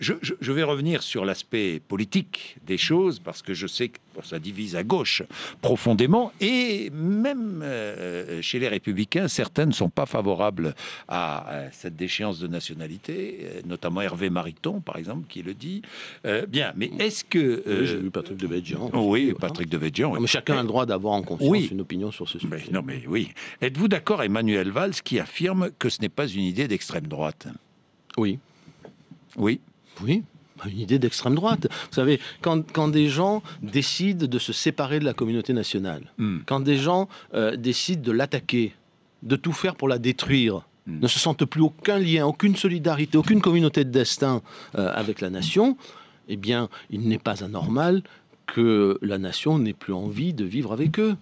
je, vais revenir sur l'aspect politique des choses, parce que je sais que ça divise à gauche profondément, et même euh, euh, chez les républicains, certains ne sont pas favorables à, cette déchéance de nationalité, euh, notamment Hervé Mariton, par exemple, qui le dit. bien, mais est-ce que... j'ai vu Patrick de Védjian. Oui, Patrick de Védjian. Ah, chacun a le droit d'avoir en conscience une opinion sur ce sujet. non, mais oui. Êtes-vous d'accord, Emmanuel Valls, qui affirme que ce n'est pas une idée d'extrême droite Oui. Oui. Oui, bah, une idée d'extrême droite. Vous savez, quand, des gens décident de se séparer de la communauté nationale, hmm. quand des gens euh, décident de l'attaquer, de tout faire pour la détruire, hmm. ne se sentent plus aucun lien, aucune solidarité, aucune communauté de destin euh, avec la nation, eh bien, il n'est pas anormal que la nation n'ait plus envie de vivre avec eux.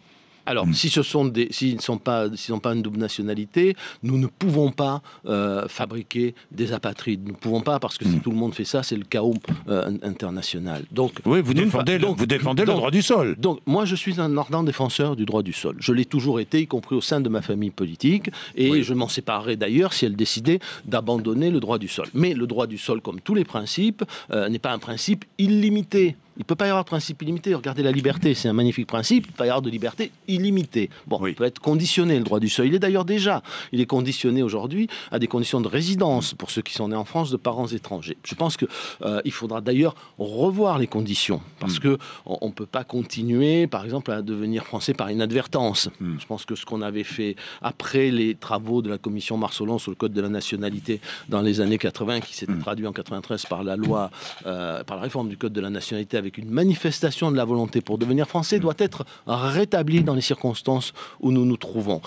Alors, mm. si ce sont des, s'ils ne sont pas, s'ils n'ont pas une double nationalité, nous ne pouvons pas euh, fabriquer des apatrides. Nous ne pouvons pas parce que si mm. tout le monde fait ça, c'est le chaos euh, international. Donc, oui, vous défendez, le, donc, vous défendez le droit du sol. Donc, moi, je suis un ardent défenseur du droit du sol. Je l'ai toujours été, y compris au sein de ma famille politique, et je m'en séparerai d'ailleurs si elle décidait d'abandonner le droit du sol. Mais le droit du sol, comme tous les principes, euh, n'est pas un principe illimité. Il ne peut pas y avoir de principe illimité. Regardez la liberté, c'est un magnifique principe. Il ne peut pas y avoir de liberté illimitée. Bon, il peut être conditionné, le droit du seuil. Il est d'ailleurs déjà. Il est conditionné aujourd'hui à des conditions de résidence pour ceux qui sont nés en France de parents étrangers. Je pense qu'il euh, il faudra d'ailleurs revoir les conditions parce qu'on hmm. que on ne peut pas continuer, par exemple, à devenir français par inadvertance. Hmm. Je pense que ce qu'on avait fait après les travaux de la commission Marcelon sur le code de la nationalité dans les années 80, qui s'était hmm. traduit en 93 par la loi, euh, par la réforme du code de la nationalité une manifestation de la volonté pour devenir français doit être rétablie dans les circonstances où nous nous trouvons.